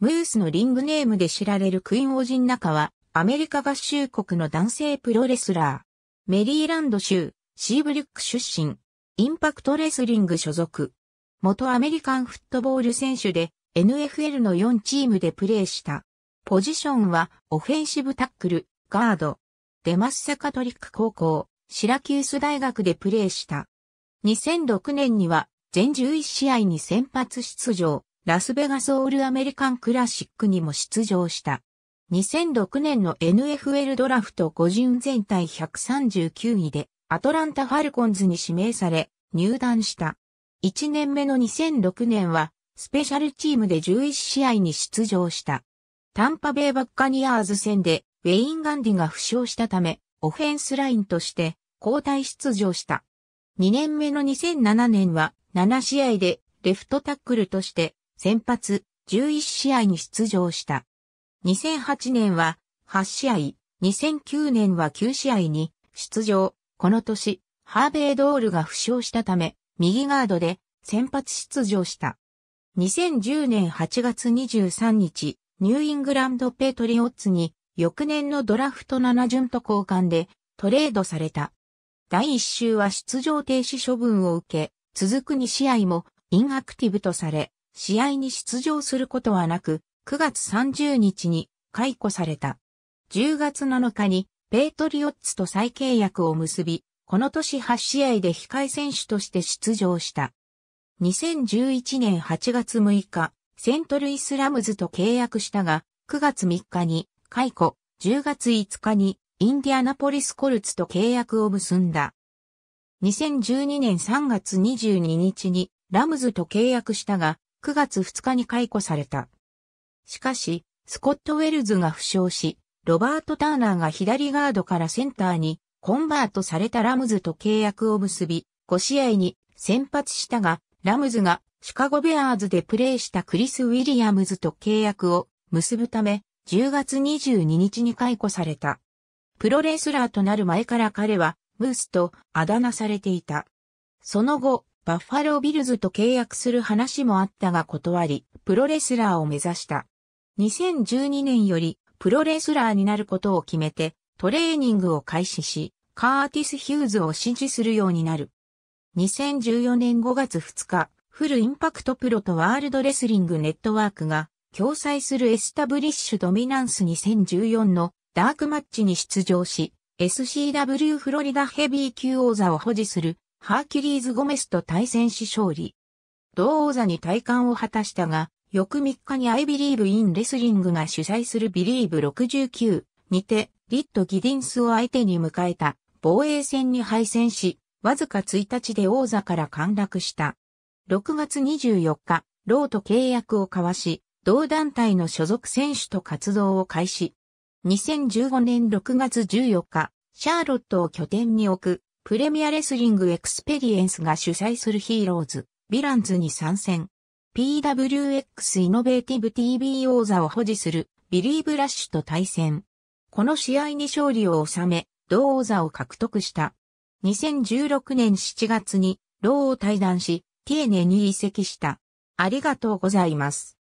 ムースのリングネームで知られるクイーン・オジンは、アメリカ合衆国の男性プロレスラー。メリーランド州、シーブリック出身。インパクトレスリング所属。元アメリカンフットボール選手で、NFL の4チームでプレーした。ポジションは、オフェンシブタックル、ガード。デマッサカトリック高校、シラキュース大学でプレーした。2006年には、全11試合に先発出場。ラスベガスオールアメリカンクラシックにも出場した。2006年の NFL ドラフト5巡全体139位でアトランタ・ファルコンズに指名され入団した。1年目の2006年はスペシャルチームで11試合に出場した。タンパベイバッカニアーズ戦でウェイン・ガンディが負傷したためオフェンスラインとして交代出場した。2年目の2007年は7試合でレフトタックルとして先発、11試合に出場した。2008年は8試合、2009年は9試合に出場。この年、ハーベイドールが負傷したため、右ガードで先発出場した。2010年8月23日、ニューイングランドペトリオッツに翌年のドラフト7巡と交換でトレードされた。第1週は出場停止処分を受け、続く2試合もインアクティブとされ、試合に出場することはなく、9月30日に解雇された。10月7日にペイトリオッツと再契約を結び、この年8試合で控え選手として出場した。2011年8月6日、セントルイスラムズと契約したが、9月3日に解雇、10月5日にインディアナポリスコルツと契約を結んだ。2012年3月22日にラムズと契約したが、9月2日に解雇された。しかし、スコット・ウェルズが負傷し、ロバート・ターナーが左ガードからセンターにコンバートされたラムズと契約を結び、5試合に先発したが、ラムズがシカゴベアーズでプレーしたクリス・ウィリアムズと契約を結ぶため、10月22日に解雇された。プロレスラーとなる前から彼は、ムースとあだ名されていた。その後、バッファロービルズと契約する話もあったが断り、プロレスラーを目指した。2012年よりプロレスラーになることを決めて、トレーニングを開始し、カーティス・ヒューズを支持するようになる。2014年5月2日、フルインパクトプロとワールドレスリングネットワークが、共催するエスタブリッシュドミナンス2014のダークマッチに出場し、SCW フロリダヘビー級王座を保持するハーキュリーズ・ゴメスと対戦し勝利。同王座に体感を果たしたが、翌3日にアイビリーブ・イン・レスリングが主催するビリーブ69にて、リット・ギディンスを相手に迎えた防衛戦に敗戦し、わずか1日で王座から陥落した。6月24日、ローと契約を交わし、同団体の所属選手と活動を開始。2015年6月14日、シャーロットを拠点に置くプレミアレスリングエクスペリエンスが主催するヒーローズ、ヴィランズに参戦。PWX イノベーティブ TV 王座を保持するビリー・ブラッシュと対戦。この試合に勝利を収め、同王座を獲得した。2016年7月に、ローを退団し、丁寧に移籍した。ありがとうございます。